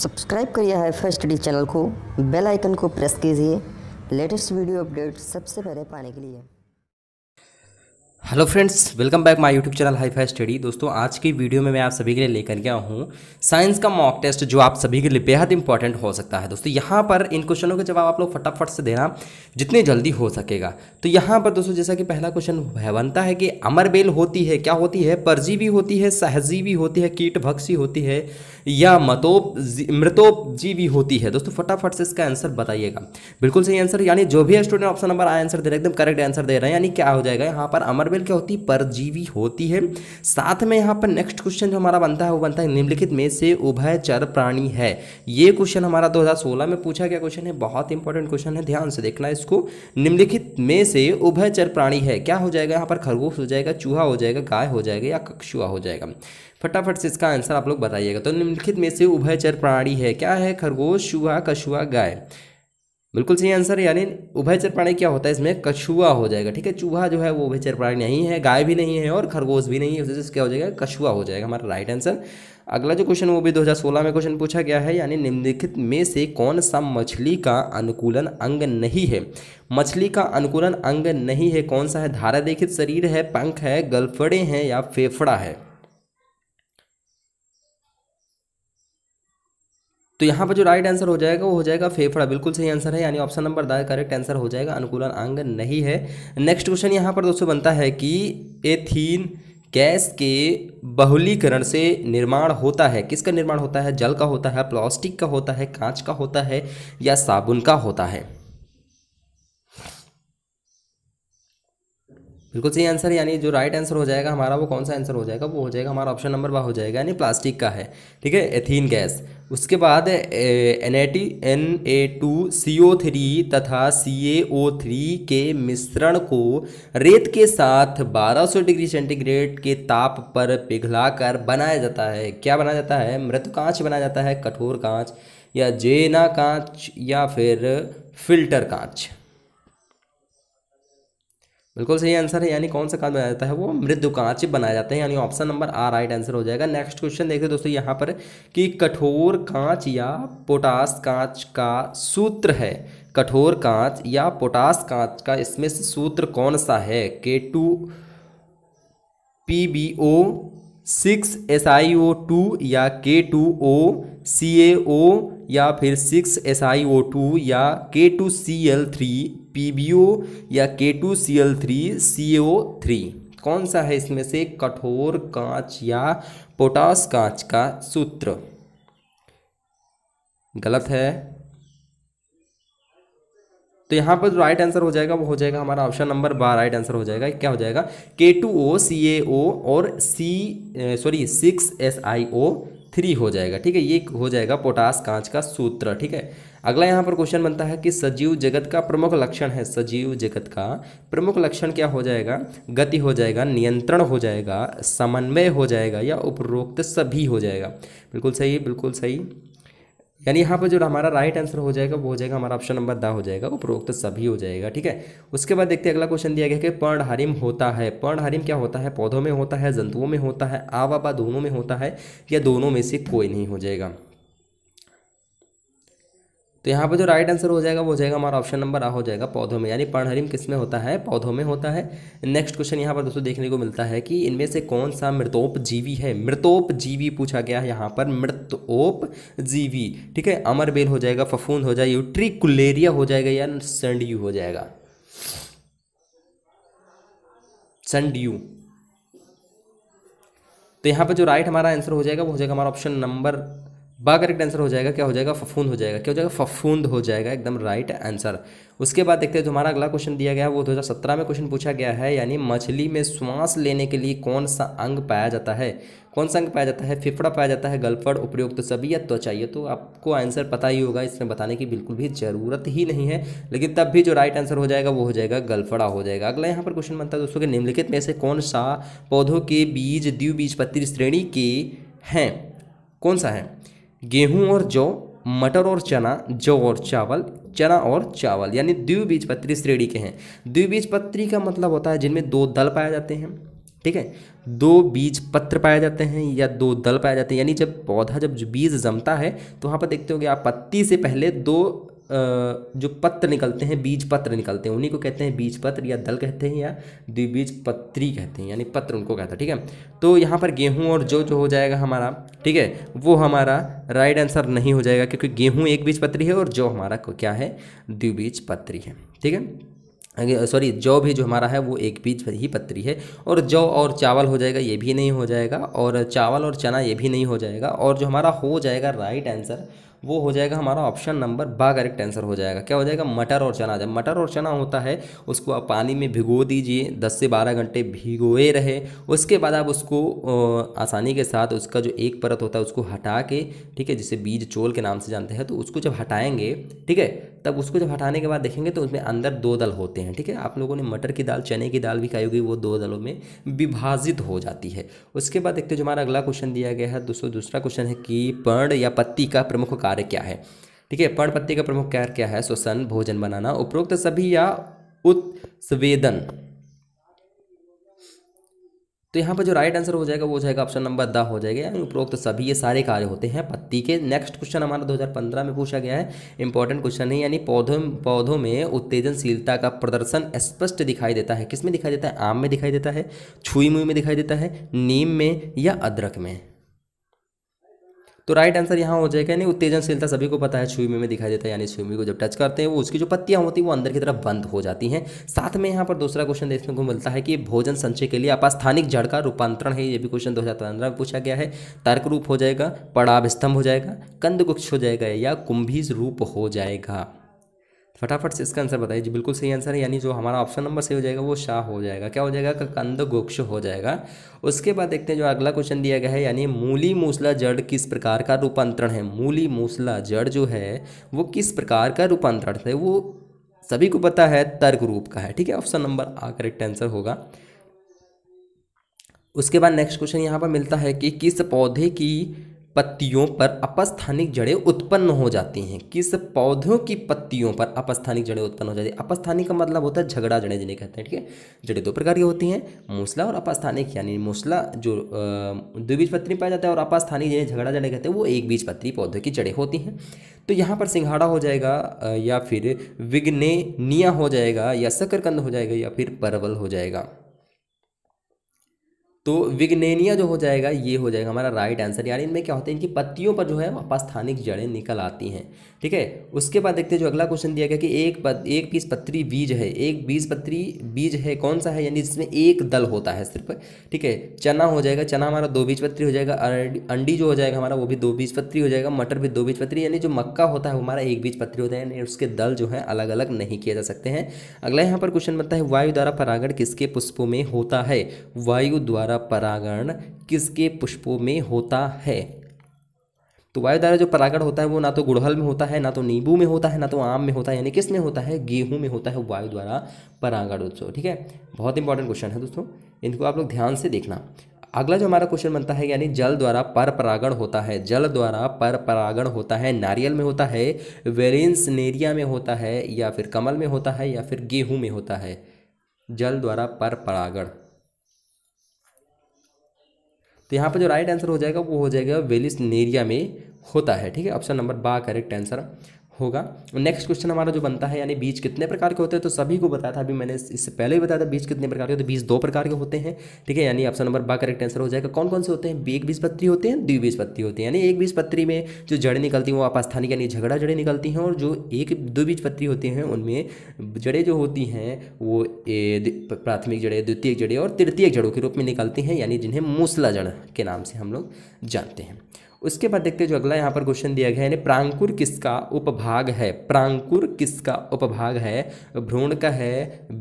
subscribe करिए hi first study channel को bell icon को प्रेस कीजिए लेटेस्ट वीडियो अपडेट सबसे पहले पाने के लिए hello friends welcome back my YouTube channel hi fi study दोस्तों आज की वीडियो में मैं आप सभी के लिए लेकर गया हूँ साइंस का मॉक टेस्ट जो आप सभी के लिए बेहद इंपॉर्टेंट हो सकता है दोस्तों यहाँ पर इन क्वेश्चनों के जवाब आप लोग फटाफट से देना जितनी जल्दी हो सकेगा तो यहाँ पर दोस्तों जैसा कि पहला क्वेश्चन बनता है कि अमरबेल होती है क्या होती है परजीवी होती है सहजीवी होती है कीट होती है या मतोप मृतोपजीवी होती है दोस्तों फटाफट से इसका आंसर बताइएगा बिल्कुल सही आंसर यानी जो भी स्टूडेंट ऑप्शन नंबर आंसर दे रहे एकदम करेक्ट आंसर दे रहे हैं यानी क्या हो जाएगा यहाँ पर अमर पार्टवेल क्या होती है परजीवी होती है साथ में यहाँ पर नेक्स्ट क्वेश्चन जो हमारा बनता है वो बनता है निम्नलिखित में से उभय चर प्राणी है ये क्वेश्चन हमारा 2016 में पूछा गया क्वेश्चन है बहुत इंपॉर्टेंट क्वेश्चन है ध्यान से देखना इसको निम्नलिखित में से उभय चर प्राणी है क्या हो जाएगा यहाँ पर खरगोश हो जाएगा चूहा हो जाएगा गाय हो जाएगा या कक्षुआ हो जाएगा फटाफट से इसका आंसर आप लोग बताइएगा तो निम्नलिखित में से उभयचर प्राणी है क्या है खरगोश चूहा कछुआ गाय बिल्कुल सही आंसर यानी उभयचर प्राणी क्या होता है इसमें कछुआ हो जाएगा ठीक है चूहा जो है वो उभयचर प्राणी नहीं है गाय भी नहीं है और खरगोश भी नहीं है क्या हो जाएगा कछुआ हो जाएगा हमारा राइट आंसर अगला जो क्वेश्चन वो भी 2016 में क्वेश्चन पूछा गया है यानी निम्नलिखित में से कौन सा मछली का अनुकूलन अंग नहीं है मछली का अनुकूलन अंग नहीं है कौन सा है धारा देखित शरीर है पंख है गलफड़े हैं या फेफड़ा है तो यहाँ पर जो राइट आंसर हो जाएगा वो हो जाएगा फेफड़ा बिल्कुल सही आंसर है यानी ऑप्शन नंबर दाए करेक्ट आंसर हो जाएगा अनुकूलन अंग नहीं है नेक्स्ट क्वेश्चन यहाँ पर दोस्तों बनता है कि एथीन गैस के बहुलीकरण से निर्माण होता है किसका निर्माण होता है जल का होता है प्लास्टिक का होता है कांच का होता है या साबुन का होता है बिल्कुल सही आंसर यानी जो राइट आंसर हो जाएगा हमारा वो कौन सा आंसर हो जाएगा वो हो जाएगा हमारा ऑप्शन नंबर वह हो जाएगा यानी प्लास्टिक का है ठीक है एथीन गैस उसके बाद N A T N A two C O three तथा सी ए ओ थ्री के मिश्रण को रेत के साथ 1200 डिग्री सेंटीग्रेड के ताप पर पिघलाकर बनाया जाता है क्या बनाया जाता है मृत कांच बनाया जाता है कठोर कांच या जेना कांच या फिर फिल्टर कांच बिल्कुल सही आंसर है यानी कौन सा कांच बनाया जाता है वो मृदु कांच बनाया जाता है यानी ऑप्शन नंबर आ राइट आंसर हो जाएगा नेक्स्ट क्वेश्चन देखते दोस्तों यहाँ पर कि कठोर कांच या पोटास कांच का सूत्र है कठोर कांच या पोटास कांच का इसमें से सूत्र कौन सा है K two P B O six S I O two या K two O C A O या फिर six S I O two या K two C L three P B O या K two C L three C O three कौन सा है इसमें से कठोर कांच या पोटास कांच का सूत्र गलत है तो यहाँ पर राइट आंसर हो जाएगा वो हो जाएगा हमारा ऑप्शन नंबर बार राइट आंसर हो जाएगा क्या हो जाएगा के two O C A O और C sorry six S I O three हो जाएगा ठीक है ये हो जाएगा पोटास कांच का सूत्र ठीक है अगला यहाँ पर क्वेश्चन बनता है कि सजीव जगत का प्रमुख लक्षण है सजीव जगत का प्रमुख लक्षण क्या हो जाएगा गति हो जाएगा नियंत्रण हो जाएगा समन्वय हो जाएगा या उपरोक्त सभी हो जाएगा बिल्कुल सही बिल्कुल सही यानी यहाँ पर जो हमारा राइट आंसर हो जाएगा वो हो जाएगा हमारा ऑप्शन नंबर द हो जाएगा उपरोक्त तो सभी हो जाएगा ठीक है उसके बाद देखते हैं अगला क्वेश्चन दिया गया कि पर्णहारिम होता है पर्णहारिम क्या होता है पौधों में होता है जंतुओं में होता है आवाबा दोनों में होता है या दोनों में से कोई नहीं हो जाएगा तो यहाँ पर जो राइट आंसर हो जाएगा वो हो जाएगा हमारा ऑप्शन नंबर आ हो जाएगा पौधों में यानी पर्णहरिम किस में होता है पौधों में होता है नेक्स्ट क्वेश्चन यहाँ पर दोस्तों देखने को मिलता है कि इनमें से कौन सा मृतोप जीवी है मृतोप जीवी पूछा गया है यहाँ पर मृतोप जीवी ठीक है अमरबेल हो जाएगा फफूंद हो जाएगी ट्रिकुलेरिया हो जाएगा या संडयू हो जाएगा संडयू तो यहाँ पर जो राइट हमारा आंसर हो जाएगा वो हो जाएगा हमारा ऑप्शन नंबर बा करेक्ट आंसर हो जाएगा क्या हो जाएगा फफूंद हो जाएगा क्या हो जाएगा फफूंद हो जाएगा एकदम राइट आंसर उसके बाद देखते हैं जो हमारा अगला क्वेश्चन दिया गया है वो 2017 में क्वेश्चन पूछा गया है यानी मछली में श्वास लेने के लिए कौन सा अंग पाया जाता है कौन सा अंग पाया जाता है फिफड़ा पाया जाता है गलफड़ उपयुक्त तो सभी या त्वचा तो तो आपको आंसर पता ही होगा इसमें बताने की बिल्कुल भी ज़रूरत ही नहीं है लेकिन तब भी जो राइट आंसर हो जाएगा वो हो जाएगा गलफड़ा हो जाएगा अगला यहाँ पर क्वेश्चन बनता है दोस्तों के निम्नलिखित में से कौन सा पौधों के बीज द्विबीजपत्री श्रेणी के हैं कौन सा है गेहूं और जौ मटर और चना जौ और चावल चना और चावल यानी द्विबीजपत्री श्रेणी के हैं द्विबीजपत्री का मतलब होता है जिनमें दो दल पाए जाते हैं ठीक है दो बीज पत्र पाए जाते हैं या दो दल पाए जाते हैं यानी जब पौधा जब बीज जमता है तो वहाँ पर देखते हो आप पत्ती से पहले दो जो पत्र निकलते हैं बीज पत्र निकलते हैं उन्हीं को कहते हैं बीज पत्र या दल कहते हैं या द्विबीज पत्री कहते हैं यानी पत्र उनको कहता है ठीक है तो यहाँ पर गेहूँ और जो जो हो जाएगा हमारा ठीक है वो हमारा राइट आंसर नहीं हो जाएगा क्योंकि गेहूँ एक बीज पत्री है और जो हमारा क्या है द्विबीज पत्री है ठीक है सॉरी जौ भी जो हमारा है वो एक बीज ही पत्री है और जौ और चावल हो जाएगा ये भी नहीं हो जाएगा और चावल और चना ये भी नहीं हो जाएगा और जो हमारा हो जाएगा राइट आंसर वो हो जाएगा हमारा ऑप्शन नंबर बा करेक्ट आंसर हो जाएगा क्या हो जाएगा मटर और चना जब मटर और चना होता है उसको आप पानी में भिगो दीजिए दस से बारह घंटे भिगोए रहे उसके बाद आप उसको आसानी के साथ उसका जो एक परत होता है उसको हटा के ठीक है जिसे बीज चोल के नाम से जानते हैं तो उसको जब हटाएंगे ठीक है तब उसको जब हटाने के बाद देखेंगे तो उसमें अंदर दो दल होते हैं ठीक है आप लोगों ने मटर की दाल चने की दाल भी खाई होगी वो दो दलों में विभाजित हो जाती है उसके बाद देखते जो हमारा अगला क्वेश्चन दिया गया है दोस्तों दूसरा क्वेश्चन है कि पर्ण या पत्ती का प्रमुख कार्य क्या है ठीक है पर्ण पत्ती का प्रमुख कार्य क्या है श्वसन भोजन बनाना उपरोक्त सभी या उत्सवेदन तो यहाँ पर जो राइट आंसर हो जाएगा वो हो जाएगा ऑप्शन नंबर द हो जाएगा यानी उपरोक्त सभी ये सारे कार्य होते हैं पत्ती के नेक्स्ट क्वेश्चन हमारा 2015 में पूछा गया है इंपॉर्टेंट क्वेश्चन है यानी पौधों पौधों में उत्तेजनशीलता का प्रदर्शन स्पष्ट दिखाई देता है किस में दिखाई देता है आम में दिखाई देता है छुई मुई में दिखाई देता है नीम में या अदरक में तो राइट आंसर यहाँ हो जाएगा यानी उत्तेजनशीलता सभी को पता है छुईमी में दिखाई देता है यानी छुईमी को जब टच करते हैं वो उसकी जो पत्तियाँ होती हैं वो अंदर की तरफ बंद हो जाती हैं साथ में यहाँ पर दूसरा क्वेश्चन देखने को मिलता है कि भोजन संचय के लिए अपास्थानिक जड़ का रूपांतरण है ये भी क्वेश्चन दो में पूछा गया है तर्क रूप हो जाएगा पड़ाव स्तंभ हो जाएगा कंद हो जाएगा या कुंभीज रूप हो जाएगा फटाफट से इसका आंसर बताइए जी बिल्कुल सही आंसर है यानी जो हमारा ऑप्शन नंबर सही हो जाएगा वो शाह हो जाएगा क्या हो जाएगा कंद गोक्ष हो जाएगा उसके बाद देखते हैं जो अगला क्वेश्चन दिया गया है यानी मूली मूसला जड़ किस प्रकार का रूपांतरण है मूली मूसला जड़ जो है वो किस प्रकार का रूपांतरण है वो सभी को पता है तर्क रूप का है ठीक है ऑप्शन नंबर आ करेक्ट आंसर होगा उसके बाद नेक्स्ट क्वेश्चन यहाँ पर मिलता है कि किस पौधे की पत्तियों पर अपस्थानिक जड़ें उत्पन्न हो जाती हैं किस पौधों की पत्तियों पर अपस्थानिक जड़ें उत्पन्न हो जाती है अपस्थानिक का मतलब होता है झगड़ा जड़ें जिन्हें कहते हैं ठीक है जड़ें दो प्रकार की होती हैं मूसला और अपस्थानिक यानी मूसला जो द्विबीजपत्री पाया जाता है और अपस्थानिक जिन्हें झगड़ा जड़ें कहते हैं वो एक बीजपत्री पौधों की जड़ें होती हैं तो यहाँ पर सिंघाड़ा हो जाएगा या फिर विग्नेनिया हो जाएगा या शकरकंद हो जाएगा या फिर परवल हो जाएगा तो विग्नेनिया जो हो जाएगा ये हो जाएगा हमारा राइट आंसर यानी इनमें क्या होता है इनकी पत्तियों पर जो है अपस्थानिक जड़ें निकल आती हैं ठीक है उसके बाद देखते हैं जो अगला क्वेश्चन दिया गया कि एक पत, एक पीस पत्री बीज है एक बीज पत्री बीज है कौन सा है यानी जिसमें एक दल होता है सिर्फ ठीक है चना हो जाएगा चना हमारा दो बीज पत्री हो जाएगा अंडी जो हो जाएगा हमारा वो भी दो बीज पत्री हो जाएगा मटर भी दो बीज पत्री यानी जो मक्का होता है हमारा एक बीज पत्री होता है यानी उसके दल जो है अलग अलग नहीं किए जा सकते हैं अगला यहाँ पर क्वेश्चन बनता है वायु द्वारा परागण किसके पुष्पों में होता है वायु द्वारा द्वारा परागण किसके पुष्पों में होता है तो वायु द्वारा जो परागण होता है वो ना तो गुड़हल में होता है ना तो नींबू में होता है ना तो आम में होता है यानी किस में होता है गेहूं में होता है वायु द्वारा परागण उत्सव ठीक है बहुत इंपॉर्टेंट क्वेश्चन है दोस्तों इनको आप लोग ध्यान से देखना अगला जो हमारा क्वेश्चन बनता है यानी जल द्वारा पर परागण होता है जल द्वारा पर परागण होता है नारियल में होता है नेरिया में होता है या फिर कमल में होता है या फिर गेहूं में होता है जल द्वारा पर परागण तो यहाँ पर जो राइट आंसर हो जाएगा वो हो जाएगा वेलिस नेरिया में होता है ठीक है ऑप्शन नंबर बा करेक्ट आंसर होगा नेक्स्ट क्वेश्चन हमारा जो बनता है यानी बीज कितने प्रकार के होते हैं तो सभी को बताया था अभी मैंने इससे पहले भी बताया था बीज कितने प्रकार के होते हैं बीज दो प्रकार के होते हैं ठीक है यानी ऑप्शन नंबर बा करेक्ट आंसर हो जाएगा कौन कौन से होते हैं एक बीज पत्री होते हैं द्वि बीज पत्री होती है यानी एक बीज पत्री में जो जड़ें निकलती हैं वो अपास्थानिक यानी झगड़ा जड़ें निकलती हैं और जो एक दो बीज पत्री होती हैं उनमें जड़ें जो होती हैं वो प्राथमिक जड़े द्वितीय जड़े और तृतीय जड़ों के रूप में निकलती हैं यानी जिन्हें मूसला जड़ के नाम से हम लोग जानते हैं उसके बाद देखते हैं जो अगला यहाँ पर क्वेश्चन दिया गया है यानी प्रांकुर किसका उपभाग है प्रांकुर किसका उपभाग है भ्रूण का है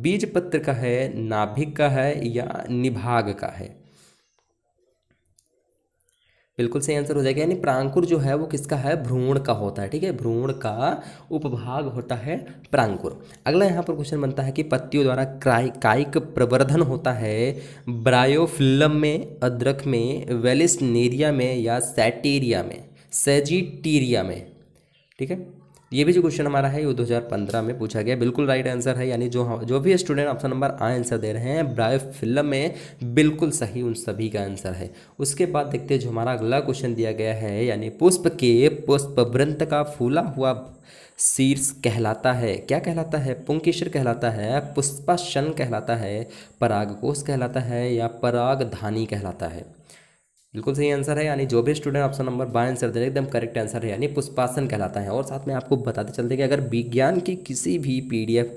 बीज पत्र का है नाभिक का है या निभाग का है बिल्कुल सही आंसर हो जाएगा यानी प्रांकुर जो है वो किसका है भ्रूण का होता है ठीक है भ्रूण का उपभाग होता है प्रांकुर अगला यहाँ पर क्वेश्चन बनता है कि पत्तियों द्वारा कायिक प्रवर्धन होता है ब्रायोफिल्लम में अदरक में वेलिस्नेरिया में या सैटेरिया में सेजिटीरिया में ठीक है ये भी जो क्वेश्चन हमारा है वो 2015 में पूछा गया बिल्कुल राइट आंसर है यानी जो जो भी स्टूडेंट ऑप्शन नंबर आ आंसर दे रहे हैं ब्राय फिल्म में बिल्कुल सही उन सभी का आंसर है उसके बाद देखते हैं जो हमारा अगला क्वेश्चन दिया गया है यानी पुष्प के पुष्प वृंत का फूला हुआ शीर्ष कहलाता है क्या कहलाता है पुंकेश्वर कहलाता है पुष्पाशन कहलाता है परागकोश कहलाता है या परागधानी कहलाता है बिल्कुल सही आंसर है यानी जो भी स्टूडेंट ऑप्शन नंबर बाय आंसर दे एकदम करेक्ट आंसर है यानी पुष्पासन कहलाता है और साथ में आपको बताते चलते कि अगर विज्ञान की किसी भी पीडीएफ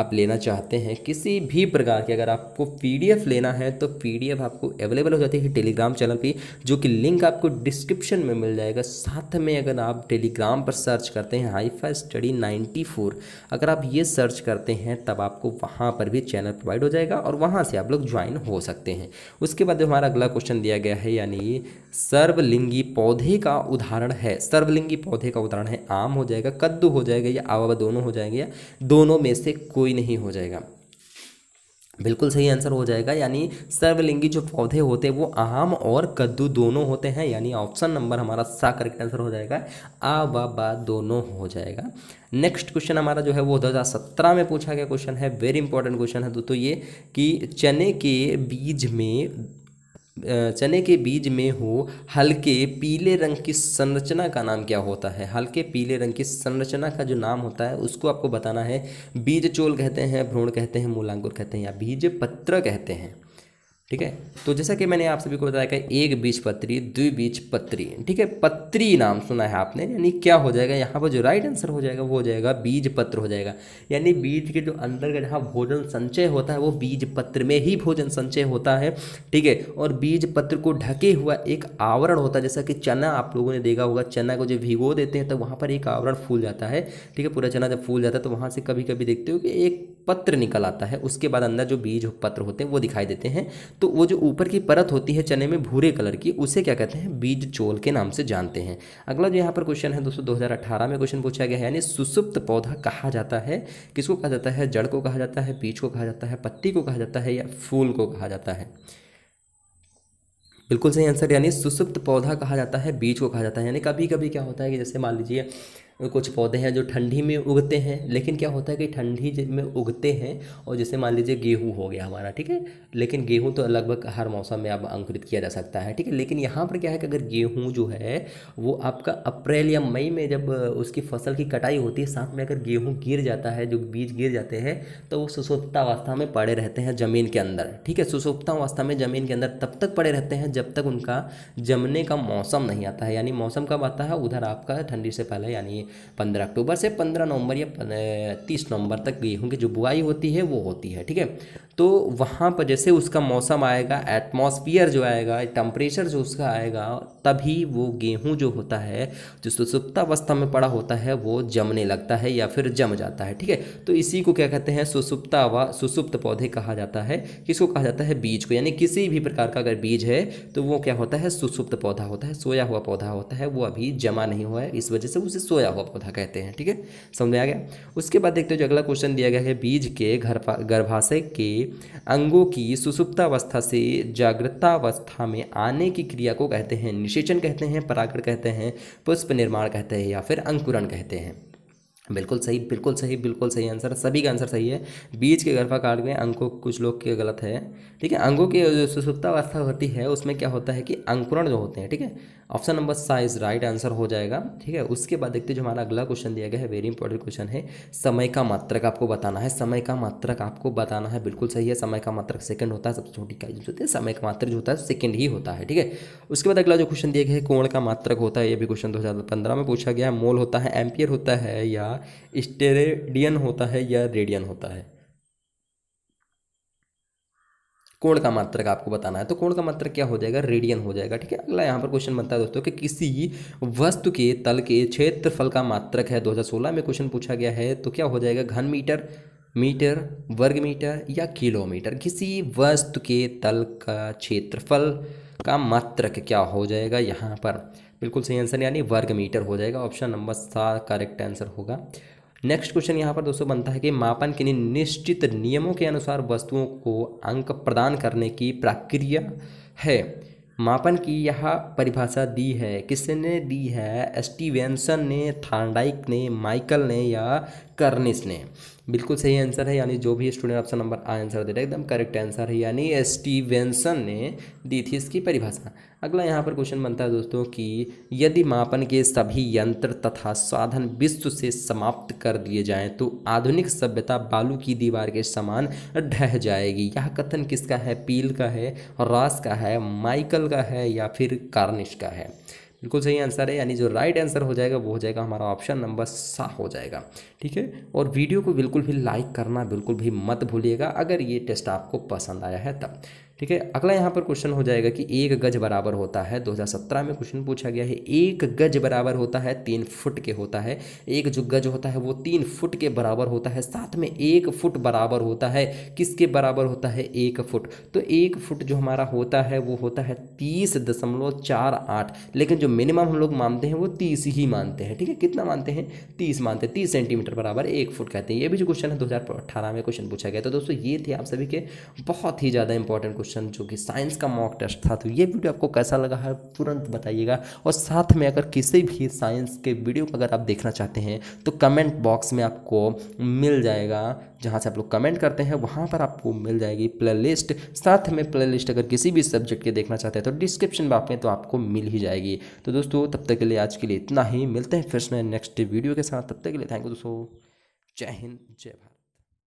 आप लेना चाहते हैं किसी भी प्रकार के अगर आपको पी लेना है तो पी आपको अवेलेबल हो जाती है टेलीग्राम चैनल पर जो कि लिंक आपको डिस्क्रिप्शन में मिल जाएगा साथ में अगर आप टेलीग्राम पर सर्च करते हैं हाईफा स्टडी नाइन्टी अगर आप ये सर्च करते हैं तब आपको वहाँ पर भी चैनल प्रोवाइड हो जाएगा और वहाँ से आप लोग ज्वाइन हो सकते हैं उसके बाद हमारा अगला क्वेश्चन दिया गया है यानी सर्वलिंगी पौधे का उदाहरण है सर्वलिंगी पौधे का उदाहरण है आम हो जाएगा कद्दू हो जाएगा या आवा दोनों हो जाएंगे या दोनों में से कोई कोई नहीं हो जाएगा बिल्कुल सही आंसर हो जाएगा यानी सर्वलिंगी जो पौधे होते हैं वो आम और कद्दू दोनों होते हैं यानी ऑप्शन नंबर हमारा सा करके आंसर हो जाएगा आ व बा दोनों हो जाएगा नेक्स्ट क्वेश्चन हमारा जो है वो 2017 में पूछा गया क्वेश्चन है वेरी इंपॉर्टेंट क्वेश्चन है दोस्तों ये कि चने के बीज में चने के बीज में हो हल्के पीले रंग की संरचना का नाम क्या होता है हल्के पीले रंग की संरचना का जो नाम होता है उसको आपको बताना है बीज चोल कहते हैं भ्रूण कहते हैं मूलांकुर कहते हैं या बीज पत्र कहते हैं ठीक है तो जैसा कि मैंने आप सभी को बताया कि एक बीज पत्री द्विबीज पत्री ठीक है पत्री नाम सुना है आपने यानी क्या हो जाएगा यहाँ पर जो राइट आंसर हो जाएगा वो हो जाएगा बीज पत्र हो जाएगा यानी बीज के जो अंदर का जहाँ भोजन संचय होता है वो बीज पत्र में ही भोजन संचय होता है ठीक है और बीज पत्र को ढके हुआ एक आवरण होता है जैसा कि चना आप लोगों ने देखा होगा चना को जब भिगो देते हैं तो वहाँ पर एक आवरण फूल जाता है ठीक है पूरा चना जब फूल जाता है तो वहाँ से कभी कभी देखते हो कि एक पत्र निकल आता है उसके बाद अंदर जो बीज पत्र होते हैं वो दिखाई देते हैं तो वो जो ऊपर की परत होती है चने में भूरे कलर की उसे क्या कहते हैं बीज चोल के नाम से जानते हैं अगला जो यहाँ पर क्वेश्चन है दोस्तों 2018 में क्वेश्चन पूछा गया है यानी सुसुप्त पौधा कहा जाता है किसको कहा जाता है जड़ को कहा जाता है बीज को कहा जाता है पत्ती को कहा जाता है या फूल को कहा जाता है बिल्कुल सही आंसर यानी सुसुप्त पौधा कहा जाता है बीज को कहा जाता है यानी कभी कभी क्या होता है कि जैसे मान लीजिए कुछ पौधे हैं जो ठंडी में उगते हैं लेकिन क्या होता है कि ठंडी में उगते हैं और जैसे मान लीजिए गेहूँ हो गया हमारा ठीक है लेकिन गेहूँ तो लगभग हर मौसम में अब अंकुरित किया जा सकता है ठीक है लेकिन यहाँ पर क्या है कि अगर गेहूँ जो है वो आपका अप्रैल या मई में जब उसकी फसल की कटाई होती है साथ में अगर गेहूँ गिर जाता है जो बीज गिर जाते हैं तो वो सुसुप्तावस्था में पड़े रहते हैं ज़मीन के अंदर ठीक है सुसुप्तावस्था में ज़मीन के अंदर तब तक पड़े रहते हैं जब तक उनका जमने का मौसम नहीं आता है यानी मौसम कब आता है उधर आपका ठंडी से पहले यानी पंद्रह अक्टूबर से पंद्रह नवंबर या तीस नवंबर तक गेहूँ की जो बुआई होती है वो होती है ठीक है तो वहाँ पर जैसे उसका मौसम आएगा एटमॉस्फियर जो आएगा टम्परेचर जो उसका आएगा तभी वो गेहूँ जो होता है जो सुसुप्त अवस्था में पड़ा होता है वो जमने लगता है या फिर जम जाता है ठीक है तो इसी को क्या कहते हैं सुसुप्ता व सुसुप्त पौधे कहा जाता है किसको कहा जाता है बीज को यानी किसी भी प्रकार का अगर बीज है तो वो क्या होता है सुसुप्त पौधा होता है सोया हुआ पौधा होता है वो अभी जमा नहीं हुआ है इस वजह से उसे सोया हुआ पौधा कहते हैं ठीक है समझ में आ गया उसके बाद देखते हो जो अगला क्वेश्चन दिया गया है बीज के गर्भाशय के अंगों की सुसुप्तावस्था से जागृतावस्था में आने की क्रिया को कहते हैं निषेचन कहते हैं परागण कहते हैं पुष्प निर्माण कहते हैं या फिर अंकुरण कहते हैं बिल्कुल सही बिल्कुल सही बिल्कुल सही आंसर सभी का आंसर सही है बीज के काल में अंकों कुछ लोग के गलत है ठीक है अंगों की जो सुसुप्तावस्था होती है उसमें क्या होता है कि अंकुरण जो होते हैं ठीक है ऑप्शन नंबर सा इज राइट आंसर हो जाएगा ठीक है उसके बाद देखते जो हमारा अगला क्वेश्चन दिया गया है वेरी इंपॉर्टेंट क्वेश्चन है समय का मात्रक आपको बताना है समय का मात्रक आपको बताना है बिल्कुल सही है समय का मात्रक सेकंड होता है सबसे छोटी का जो होती है समय का मात्र जो होता है सेकंड ही होता है ठीक है उसके बाद अगला जो क्वेश्चन दिया गया है कोण का मात्रक होता है ये भी क्वेश्चन दो में पूछा गया मोल होता है एम्पियर होता है या होगा स्टेरेडियन होता है या रेडियन होता है कोण का मात्रक आपको बताना है तो कोण का मात्रक क्या हो जाएगा रेडियन हो जाएगा ठीक है अगला यहाँ पर क्वेश्चन बनता है दोस्तों कि किसी वस्तु के तल के क्षेत्रफल का मात्रक है 2016 में क्वेश्चन पूछा गया है तो क्या हो जाएगा घन मीटर मीटर वर्ग मीटर या किलोमीटर किसी वस्तु के तल का क्षेत्रफल का मात्रक क्या हो जाएगा यहाँ पर बिल्कुल सही आंसर यानी वर्ग मीटर हो जाएगा ऑप्शन नंबर सात करेक्ट आंसर होगा नेक्स्ट क्वेश्चन यहाँ पर दोस्तों बनता है कि मापन के निश्चित नियमों के अनुसार वस्तुओं को अंक प्रदान करने की प्रक्रिया है मापन की यह परिभाषा दी है किसने दी है स्टीवेंसन ने थार्डाइक ने माइकल ने या कर्निस ने बिल्कुल सही आंसर है यानी जो भी स्टूडेंट ऑप्शन नंबर आ आंसर दे रहा है एकदम करेक्ट आंसर है यानी स्टीवेंसन ने दी थी इसकी परिभाषा अगला यहाँ पर क्वेश्चन बनता है दोस्तों कि यदि मापन के सभी यंत्र तथा साधन विश्व से समाप्त कर दिए जाएं तो आधुनिक सभ्यता बालू की दीवार के समान ढह जाएगी यह कथन किसका है पील का है रास का है माइकल का है या फिर कार्निश का है बिल्कुल सही आंसर है यानी जो राइट आंसर हो जाएगा वो हो जाएगा हमारा ऑप्शन नंबर सा हो जाएगा ठीक है और वीडियो को बिल्कुल भी लाइक करना बिल्कुल भी मत भूलिएगा अगर ये टेस्ट आपको पसंद आया है तब ठीक है अगला यहाँ पर क्वेश्चन हो जाएगा कि एक गज बराबर होता है 2017 में क्वेश्चन पूछा गया है एक गज बराबर होता है तीन फुट के होता है एक जो गज होता है वो तीन फुट के बराबर होता है साथ में एक फुट बराबर होता है किसके बराबर होता है एक फुट तो एक फुट जो हमारा होता है वो होता है तीस दशमलव चार आठ लेकिन जो मिनिमम हम लोग मानते हैं वो तीस ही मानते हैं ठीक है कितना मानते हैं तीस मानते हैं तीस सेंटीमीटर बराबर एक फुट कहते हैं ये भी जो क्वेश्चन है दो में क्वेश्चन पूछा गया तो दोस्तों ये थे आप सभी के बहुत ही ज़्यादा इंपॉर्टेंट क्वेश्चन क्वेश्चन जो कि साइंस का मॉक टेस्ट था तो ये वीडियो आपको कैसा लगा है तुरंत बताइएगा और साथ में अगर किसी भी साइंस के वीडियो अगर आप देखना चाहते हैं तो कमेंट बॉक्स में आपको मिल जाएगा जहाँ से आप लोग कमेंट करते हैं वहाँ पर आपको मिल जाएगी प्लेलिस्ट साथ में प्लेलिस्ट अगर किसी भी सब्जेक्ट के देखना चाहते हैं तो डिस्क्रिप्शन बॉक्स में तो आपको मिल ही जाएगी तो दोस्तों तब तक के लिए आज के लिए इतना ही मिलते हैं फिर नेक्स्ट वीडियो के साथ तब तक के लिए थैंक यू दोस्तों जय हिंद जय भारत